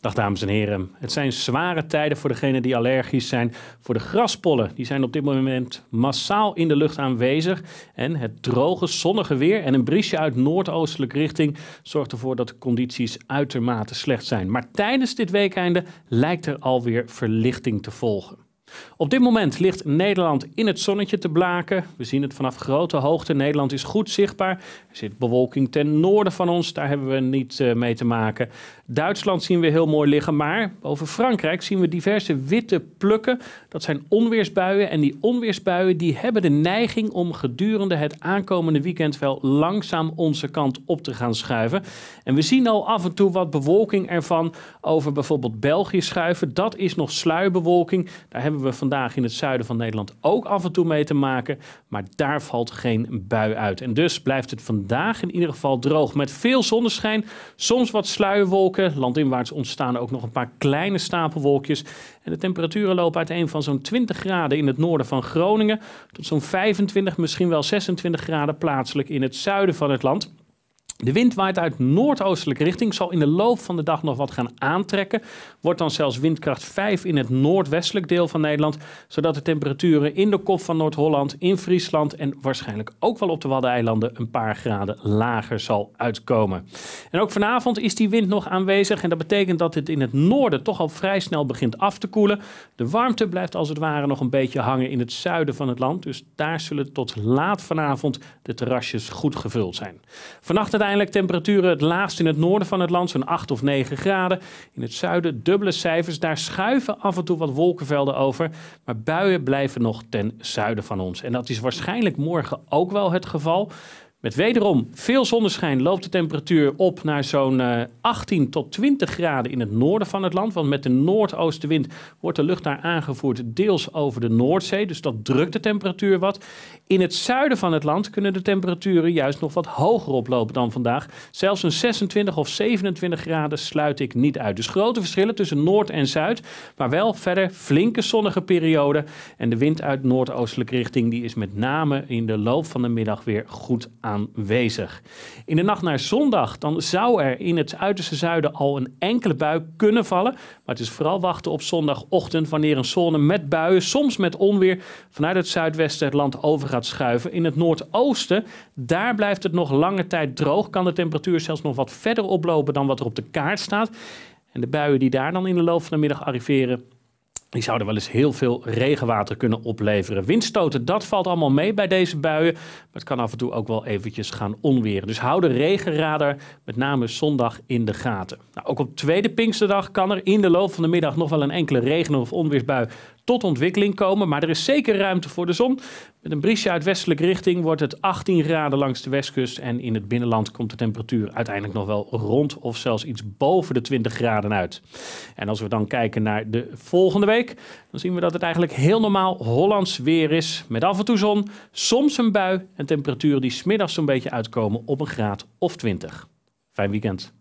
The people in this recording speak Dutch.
Dag dames en heren. Het zijn zware tijden voor degenen die allergisch zijn voor de graspollen. Die zijn op dit moment massaal in de lucht aanwezig. En het droge, zonnige weer en een briesje uit noordoostelijke richting zorgt ervoor dat de condities uitermate slecht zijn. Maar tijdens dit weekende lijkt er alweer verlichting te volgen. Op dit moment ligt Nederland in het zonnetje te blaken. We zien het vanaf grote hoogte. Nederland is goed zichtbaar. Er zit bewolking ten noorden van ons. Daar hebben we niet eh, mee te maken. Duitsland zien we heel mooi liggen. Maar boven Frankrijk zien we diverse witte plukken. Dat zijn onweersbuien. En die onweersbuien die hebben de neiging om gedurende het aankomende weekend wel langzaam onze kant op te gaan schuiven. En we zien al af en toe wat bewolking ervan over bijvoorbeeld België schuiven. Dat is nog sluierbewolking. Daar hebben hebben we vandaag in het zuiden van Nederland ook af en toe mee te maken. Maar daar valt geen bui uit. En dus blijft het vandaag in ieder geval droog. Met veel zonneschijn, soms wat sluierwolken. Landinwaarts ontstaan ook nog een paar kleine stapelwolkjes. En de temperaturen lopen uiteen van zo'n 20 graden in het noorden van Groningen tot zo'n 25, misschien wel 26 graden plaatselijk in het zuiden van het land. De wind waait uit noordoostelijke richting, zal in de loop van de dag nog wat gaan aantrekken. Wordt dan zelfs windkracht 5 in het noordwestelijk deel van Nederland, zodat de temperaturen in de kop van Noord-Holland, in Friesland en waarschijnlijk ook wel op de Waddeneilanden een paar graden lager zal uitkomen. En ook vanavond is die wind nog aanwezig en dat betekent dat het in het noorden toch al vrij snel begint af te koelen. De warmte blijft als het ware nog een beetje hangen in het zuiden van het land, dus daar zullen tot laat vanavond de terrasjes goed gevuld zijn. Vannacht het uiteindelijk temperaturen het laagst in het noorden van het land, zo'n 8 of 9 graden. In het zuiden dubbele cijfers. Daar schuiven af en toe wat wolkenvelden over. Maar buien blijven nog ten zuiden van ons. En dat is waarschijnlijk morgen ook wel het geval. Met wederom veel zonneschijn loopt de temperatuur op naar zo'n 18 eh, tot 20 graden in het noorden van het land. Want met de noordoostenwind wordt de lucht daar aangevoerd deels over de Noordzee. Dus dat drukt de temperatuur wat. In het zuiden van het land kunnen de temperaturen juist nog wat hoger oplopen dan vandaag. Zelfs een 26 of 27 graden sluit ik niet uit. Dus grote verschillen tussen noord en zuid. Maar wel verder flinke zonnige perioden En de wind uit noordoostelijke richting die is met name in de loop van de middag weer goed aangevoerd aanwezig. In de nacht naar zondag dan zou er in het uiterste zuiden al een enkele bui kunnen vallen. Maar het is vooral wachten op zondagochtend wanneer een zone met buien, soms met onweer, vanuit het zuidwesten het land over gaat schuiven. In het noordoosten, daar blijft het nog lange tijd droog. Kan de temperatuur zelfs nog wat verder oplopen dan wat er op de kaart staat. En de buien die daar dan in de loop van de middag arriveren, die zouden wel eens heel veel regenwater kunnen opleveren. Windstoten, dat valt allemaal mee bij deze buien. Maar het kan af en toe ook wel eventjes gaan onweren. Dus hou de regenradar met name zondag in de gaten. Nou, ook op tweede Pinksterdag kan er in de loop van de middag nog wel een enkele regen- of onweersbui tot ontwikkeling komen. Maar er is zeker ruimte voor de zon. Met een briesje uit westelijke richting wordt het 18 graden langs de westkust. En in het binnenland komt de temperatuur uiteindelijk nog wel rond of zelfs iets boven de 20 graden uit. En als we dan kijken naar de volgende week, dan zien we dat het eigenlijk heel normaal Hollands weer is. Met af en toe zon, soms een bui en temperaturen die smiddags zo'n beetje uitkomen op een graad of 20. Fijn weekend.